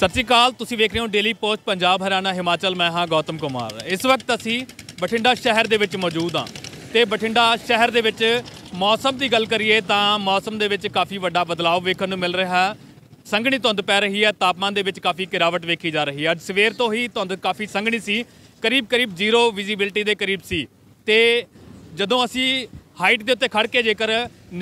ਸਤਿ ਸ਼੍ਰੀ ਅਕਾਲ ਤੁਸੀਂ ਵੇਖ ਰਹੇ ਹੋ ਡੇਲੀ ਪੋਸਟ ਪੰਜਾਬ ਹਰਿਆਣਾ ਹਿਮਾਚਲ ਮੈਂ ਹਾਂ ਗੌਤਮ ਕੁਮਾਰ ਇਸ ਵਕਤ ਅਸੀਂ ਬਠਿੰਡਾ ਸ਼ਹਿਰ ਦੇ ਵਿੱਚ ਮੌਜੂਦ ਹਾਂ ਤੇ ਬਠਿੰਡਾ ਸ਼ਹਿਰ ਦੇ ਵਿੱਚ ਮੌਸਮ ਦੀ ਗੱਲ ਕਰੀਏ ਤਾਂ ਮੌਸਮ ਦੇ ਵਿੱਚ ਕਾਫੀ ਵੱਡਾ ਬਦਲਾਅ ਵੇਖਣ ਨੂੰ ਮਿਲ ਰਿਹਾ ਹੈ ਸੰਘਣੀ ਧੁੰਦ ਪੈ ਰਹੀ ਹੈ ਤਾਪਮਾਨ ਦੇ ਵਿੱਚ ਕਾਫੀ ਕਿਰਾਵਟ ਵੇਖੀ ਜਾ ਰਹੀ ਹੈ ਅੱਜ ਸਵੇਰ ਤੋਂ ਹੀ ਧੁੰਦ ਕਾਫੀ ਸੰਘਣੀ ਸੀ ਕਰੀਬ ਕਰੀਬ ਜ਼ੀਰੋ ਵਿਜ਼ਿਬਿਲਟੀ ਦੇ ਕਰੀਬ ਸੀ ਤੇ ਜਦੋਂ ਅਸੀਂ ਹਾਈਟ ਦੇ ਉੱਤੇ ਖੜ ਕੇ ਜੇਕਰ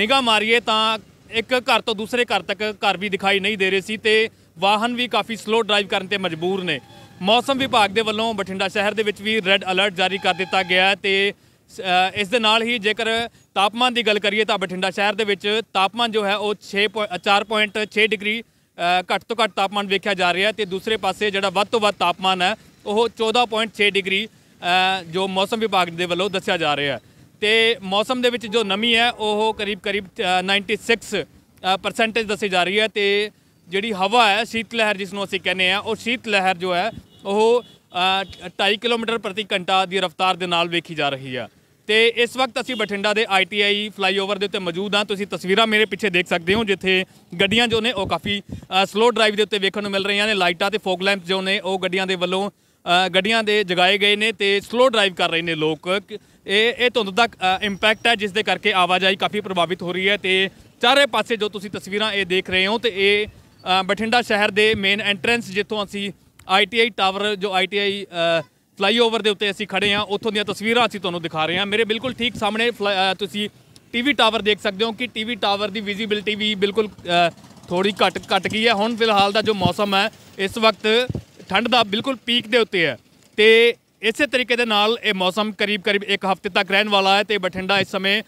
ਨਿਗਾਹ ਮਾਰੀਏ ਤਾਂ ਇੱਕ ਘਰ ਤੋਂ ਦੂਸਰੇ ਘਰ ਤੱਕ ਘਰ ਵੀ ਦਿਖਾਈ ਨਹੀਂ ਦੇ ਰਹੇ ਸੀ ਤੇ ਵਾਹਨ ਵੀ ਕਾਫੀ ਸਲੋ ਡਰਾਈਵ ਕਰਨ ਤੇ ਮਜਬੂਰ ਨੇ ਮੌਸਮ ਵਿਭਾਗ ਦੇ ਵੱਲੋਂ ਬਠਿੰਡਾ ਸ਼ਹਿਰ ਦੇ ਵਿੱਚ ਵੀ ਰੈੱਡ ਅਲਰਟ ਜਾਰੀ ਕਰ ਦਿੱਤਾ ਗਿਆ ਤੇ ਇਸ ਦੇ ਨਾਲ ਹੀ ਜੇਕਰ ਤਾਪਮਾਨ ਦੀ ਗੱਲ ਕਰੀਏ ਤਾਂ ਬਠਿੰਡਾ ਸ਼ਹਿਰ ਦੇ ਵਿੱਚ ਤਾਪਮਾਨ ਜੋ ਹੈ ਉਹ 6 4.6 ਡਿਗਰੀ ਘੱਟ ਤੋਂ ਘੱਟ ਤਾਪਮਾਨ ਵੇਖਿਆ ਜਾ ਰਿਹਾ ਤੇ ਦੂਸਰੇ ਪਾਸੇ ਜਿਹੜਾ ਵੱਧ ਤੋਂ ਵੱਧ ਤਾਪਮਾਨ ਹੈ ਉਹ 14.6 ਡਿਗਰੀ ਜੋ ਮੌਸਮ ਵਿਭਾਗ ਦੇ ਵੱਲੋਂ ਦੱਸਿਆ ਜਾ ਰਿਹਾ ਤੇ ਮੌਸਮ ਦੇ ਵਿੱਚ ਜੋ ਨਮੀ ਹੈ ਉਹ ਕਰੀਬ ਕਰੀਬ 96 ਪਰਸੈਂਟੇਜ ਦੱਸੀ ਜਾ ਰਹੀ ਹੈ ਤੇ ਜਿਹੜੀ ਹਵਾ ਹੈ ਸ਼ੀਤ ਲਹਿਰ ਜਿਸ ਨੂੰ ਅਸੀਂ ਕਹਿੰਦੇ ਆ ਉਹ ਸ਼ੀਤ ਲਹਿਰ ਜੋ ਹੈ ਉਹ 2.5 ਕਿਲੋਮੀਟਰ ਪ੍ਰਤੀ ਘੰਟਾ ਦੀ ਰਫ਼ਤਾਰ ਦੇ ਨਾਲ ਵੇਖੀ ਜਾ ਰਹੀ ਹੈ ਤੇ ਇਸ ਵਕਤ ਅਸੀਂ ਬਠਿੰਡਾ ਦੇ ਆਈਟੀਆਈ ਫਲਾਈਓਵਰ ਦੇ ਉੱਤੇ ਮੌਜੂਦ ਹਾਂ ਤੁਸੀਂ ਤਸਵੀਰਾਂ ਮੇਰੇ ਪਿੱਛੇ ਦੇਖ ਸਕਦੇ ਹੋ ਜਿੱਥੇ ਗੱਡੀਆਂ ਜੋ ਨੇ ਉਹ ਕਾਫੀ ਸਲੋ ਡਰਾਈਵ ਦੇ ਉੱਤੇ ਵੇਖਣ ਨੂੰ ਮਿਲ ਰਹੀਆਂ ਨੇ ਲਾਈਟਾਂ ਤੇ ਫੋਗ ਲੈਂਪ ਜੋ ਨੇ ਉਹ ਗੱਡੀਆਂ ਦੇ ਵੱਲੋਂ ਗੱਡੀਆਂ ਦੇ ਜਗਾਏ ਗਏ ਨੇ ਤੇ ਸਲੋ ਡਰਾਈਵ ਕਰ ਰਹੇ ਨੇ ਲੋਕ ਇਹ ਇਹ ਧੁੰਦ ਦਾ ਇੰਪੈਕਟ ਹੈ ਜਿਸ ਦੇ ਕਰਕੇ ਆਵਾਜਾਈ ਕਾਫੀ ਪ੍ਰਭਾਵਿਤ ਹੋ ਰਹੀ ਹੈ ਤੇ ਚਾਰੇ ਪਾਸੇ ਜੋ ਤੁਸੀਂ ਤਸਵੀਰਾਂ ਇਹ ਦੇਖ ਰਹੇ ਹੋ ਤੇ ਇਹ ਬਠਿੰਡਾ ਸ਼ਹਿਰ ਦੇ ਮੇਨ ਐਂਟਰੈਂਸ ਜਿੱਥੋਂ ਅਸੀਂ ਆਈਟੀਆਈ ਟਾਵਰ ਜੋ ਆਈਟੀਆਈ ਫਲਾਈਓਵਰ ਦੇ ਉੱਤੇ ਅਸੀਂ ਖੜੇ ਹਾਂ ਉੱਥੋਂ ਦੀਆਂ ਤਸਵੀਰਾਂ ਅਸੀਂ ਤੁਹਾਨੂੰ ਦਿਖਾ ਰਹੇ ਹਾਂ ਮੇਰੇ ਬਿਲਕੁਲ ਠੀਕ ਸਾਹਮਣੇ ਤੁਸੀਂ ਟੀਵੀ ਟਾਵਰ ਦੇਖ ਸਕਦੇ ਹੋ ਕਿ ਟੀਵੀ ਟਾਵਰ ਦੀ ਵਿਜ਼ਿਬਿਲਟੀ ਵੀ ਬਿਲਕੁਲ ਥੋੜੀ ਘਟ ਘਟ ਗਈ ਹੈ ਹੁਣ ਫਿਲਹਾਲ ਦਾ ਜੋ ਮੌਸਮ ਹੈ ਇਸ ਵਕਤ ਠੰਡ ਦਾ ਬਿਲਕੁਲ ਪੀਕ ਦੇ ਉੱਤੇ ਹੈ ਤੇ ਇਸੇ ਤਰੀਕੇ ਦੇ ਨਾਲ ਇਹ ਮੌਸਮ ਕਰੀਬ ਕਰੀਬ ਇੱਕ ਹਫ਼ਤੇ ਤੱਕ ਰਹਿਣ ਵਾਲਾ ਹੈ ਤੇ ਬਠਿੰਡਾ ਇਸ ਸਮੇਂ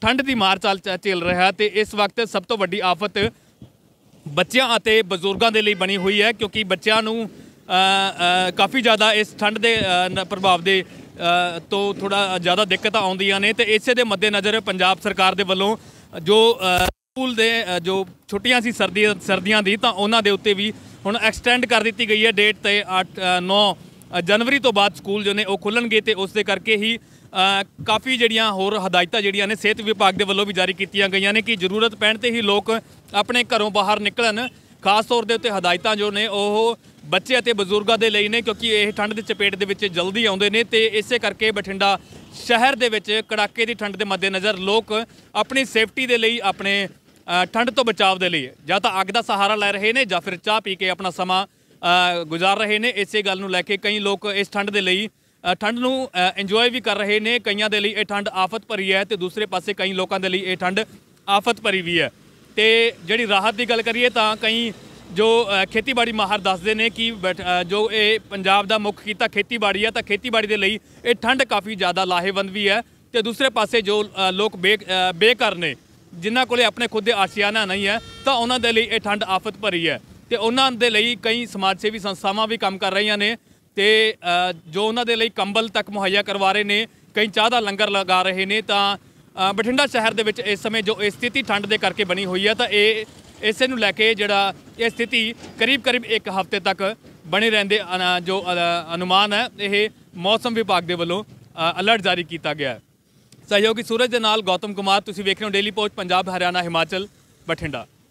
ਠੰਡ ਦੀ ਮਾਰ ਚੱਲ ਚੱਲ ਰਿਹਾ ਤੇ ਇਸ ਵਕਤ ਸਭ ਤੋਂ ਵੱਡੀ ਆਫਤ ਬੱਚਿਆਂ ਅਤੇ ਬਜ਼ੁਰਗਾਂ ਦੇ ਲਈ ਬਣੀ ਹੋਈ ਹੈ ਕਿਉਂਕਿ ਬੱਚਿਆਂ ਨੂੰ ਕਾਫੀ ਜ਼ਿਆਦਾ ਇਸ ਠੰਡ ਦੇ ਪ੍ਰਭਾਵ ਦੇ ਤੋਂ ਥੋੜਾ ਜ਼ਿਆਦਾ ਦਿੱਕਤਾਂ ਆਉਂਦੀਆਂ ਨੇ ਤੇ ਇਸੇ ਦੇ ਮੱਦੇਨਜ਼ਰ ਪੰਜਾਬ ਸਰਕਾਰ ਦੇ ਵੱਲੋਂ ਜੋ ਸਕੂਲ ਦੇ ਜੋ ਛੁੱਟੀਆਂ ਸੀ ਸਰਦੀਆਂ ਦੀ ਤਾਂ ਉਹਨਾਂ ਦੇ ਉੱਤੇ ਵੀ ਹੁਣ ਐਕਸਟੈਂਡ ਕਰ ਦਿੱਤੀ ਗਈ ਹੈ ਡੇਟ ਤੇ 8 9 ਜਨਵਰੀ ਤੋਂ ਬਾਅਦ ਸਕੂਲ ਜੋ ਨੇ ਉਹ ਖੁੱਲਣਗੇ ਤੇ ਉਸ ਦੇ ਕਰਕੇ ਹੀ ਕਾਫੀ ਜਿਹੜੀਆਂ ਹੋਰ ਹਦਾਇਤਾਂ ਜਿਹੜੀਆਂ ਨੇ ਸਿਹਤ ਵਿਭਾਗ ਦੇ ਵੱਲੋਂ ਵੀ ਜਾਰੀ ਕੀਤੀਆਂ ਗਈਆਂ ਨੇ ਕਿ ਜ਼ਰੂਰਤ ਪੈਣ ਤੇ ਹੀ ਲੋਕ ਆਪਣੇ ਘਰੋਂ ਬਾਹਰ ਨਿਕਲਣ ਖਾਸ ਤੌਰ ਦੇ ਉੱਤੇ ਹਦਾਇਤਾਂ ਜੋ ਨੇ ਉਹ ਬੱਚੇ ਅਤੇ ਬਜ਼ੁਰਗਾਂ ਦੇ ਲਈ ਨੇ ਕਿਉਂਕਿ ਇਹ ਠੰਡ ਦੇ ਚਪੇਟ ਦੇ ਵਿੱਚ ਜਲਦੀ ਆਉਂਦੇ ਨੇ ਤੇ ਇਸੇ ਕਰਕੇ ਬਠਿੰਡਾ ਸ਼ਹਿਰ ਦੇ ਵਿੱਚ ਕੜਾਕੇ ਦੀ ਠੰਡ ਦੇ ਮੱਦੇਨਜ਼ਰ ਲੋਕ ਆਪਣੀ ਸੇਫਟੀ ਦੇ ਲਈ ਆਪਣੇ ਠੰਡ ਤੋਂ ਬਚਾਵ ਦੇ ਲਈ ਜਾਂ ਤਾਂ ਅੱਗ ਦਾ ਸਹਾਰਾ ਲੈ ਰਹੇ ਨੇ ਜਾਂ ਫਿਰ ਚਾਹ ਪੀ ਕੇ ਆਪਣਾ ਸਮਾਂ ਗੁਜ਼ਾਰ ਰਹੇ ਨੇ ਇਸੇ ਗੱਲ ਨੂੰ ਲੈ ਕੇ ਕਈ ਲੋਕ ਇਸ ਠੰਡ ਦੇ ਲਈ ਠੰਡ ਨੂੰ ਇੰਜੋਏ ਵੀ ਕਰ ਰਹੇ ਨੇ ਕਈਆਂ ਦੇ ਲਈ ਇਹ ਠੰਡ ਆਫਤ ਭਰੀ ਹੈ ਤੇ ਦੂਸਰੇ ਪਾਸੇ ਕਈ ਲੋਕਾਂ ਦੇ ਲਈ ਇਹ ਠੰਡ ਆਫਤ ਭਰੀ ਵੀ ਹੈ ਤੇ ਜਿਹੜੀ ਰਾਹਤ ਦੀ ਗੱਲ ਕਰੀਏ ਤਾਂ ਕਈ ਜੋ ਖੇਤੀਬਾੜੀ ਮਾਹਰ ਦੱਸਦੇ ਨੇ ਕਿ ਜੋ ਇਹ ਪੰਜਾਬ ਦਾ ਮੁੱਖ ਕੀਤਾ ਖੇਤੀਬਾੜੀ ਹੈ ਤਾਂ ਖੇਤੀਬਾੜੀ ਦੇ ਲਈ ਇਹ ਠੰਡ ਕਾਫੀ ਜ਼ਿਆਦਾ ਲਾਹੇਵੰਦ ਵੀ ਹੈ ਤੇ ਦੂਸਰੇ ਪਾਸੇ ਜੋ ਲੋਕ ਬੇਕਾਰ ਨੇ ਜਿਨ੍ਹਾਂ ਕੋਲੇ ਆਪਣੇ ਖੁਦ ਦੇ ਆਸ਼ਿਆਨਾ ਨਹੀਂ ਹੈ ਤਾਂ ਉਹਨਾਂ ਦੇ ਲਈ ਇਹ ਠੰਡ ਆਫਤ ਭਰੀ ਹੈ ਤੇ ਉਹਨਾਂ ਦੇ ਲਈ ਕਈ ਸਮਾਜ ਸੇਵੀ ਸੰਸਥਾਵਾਂ ਵੀ ਕੰਮ ਕਰ ਰਹੀਆਂ ਨੇ ਤੇ ਜੋ ਉਹਨਾਂ ਦੇ ਲਈ ਕੰਬਲ ਤੱਕ ਮੁਹੱਈਆ ਕਰਵਾ ਰਹੇ ਨੇ ਕਈ ਚਾਹ ਦਾ ਲੰਗਰ ਲਗਾ ਰਹੇ ਨੇ ਤਾਂ ਬਠਿੰਡਾ ਸ਼ਹਿਰ ਦੇ ਵਿੱਚ ਇਸ ਸਮੇਂ ਜੋ ਇਹ ਸਥਿਤੀ ਠੰਡ ਦੇ ਕਰਕੇ ਬਣੀ ਹੋਈ ਹੈ ਤਾਂ ਇਹ ਇਸੇ ਨੂੰ ਲੈ ਕੇ ਜਿਹੜਾ ਇਹ ਸਥਿਤੀ ਕਰੀਬ ਕਰੀਬ ਇੱਕ ਹਫ਼ਤੇ ਤੱਕ ਬਣੇ ਰਹਿੰਦੇ ਜੋ ਅਨੁਮਾਨ ਹੈ ਇਹ ਮੌਸਮ ਵਿਭਾਗ ਦੇ ਵੱਲੋਂ ਅਲਰਟ ਜਾਰੀ ਕੀਤਾ ਗਿਆ ਹੈ ਸਹਿਯੋਗੀ ਸੂਰਜ ਦੇ ਨਾਲ ਗੌਤਮ ਕੁਮਾਰ ਤੁਸੀਂ ਵੇਖ ਰਹੇ ਹੋ ਡੇਲੀ ਪੋਸਟ ਪੰਜਾਬ ਹਰਿਆਣਾ ਹਿਮਾਚਲ ਬਠਿੰਡਾ